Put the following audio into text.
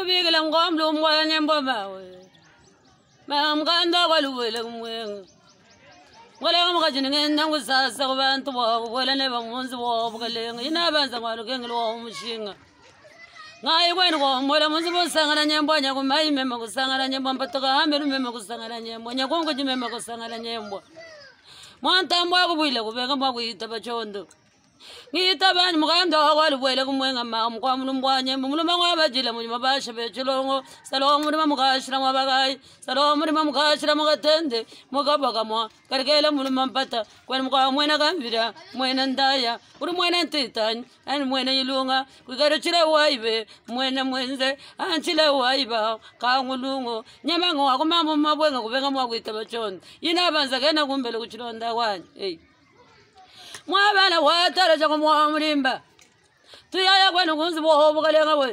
ngikubikile mkami lo mkanye mboma mama mkani lo kwalubuyile kumwenga ngoleka mkajini ngenda ngusasa kubantu bobo bwela neba munzi bobo kalenga yina banza ngwalo kengelo wa mushinga ngayi kweni kwa mbola munzi bosangala nyembo nya kumayi mema kusangala nyembo mpatoka hamelu mema kusangala nyembo nya kungu jimema kusangala nyembo mwanta mbwa kubuyile kubenga mbwa kuyita bachondo ngiyitabani mukandoko alibwele kumwengamaka mukwamulumbwanye mumulumangwabajile munyuma bashebechilongo salowo mulima mukashila mwabakayi salowo mulima mukashila mukatende mukabakamwa kalikele muluma mpata kwene mukwa mwene kamvila mwene ndaya uli mwene ntitani ani mwene yilunga kwikarichile waibe mwene mwenze anchile waiba kangulungo nyemangowakumamumabwenga kubenga mwakuitaba chonde yina banza kena kumbele kuchilonda kwanye eyi hey. mwabana watara chakwa mwamrimba tuyaya kwenu kunzi boho bukale ngawe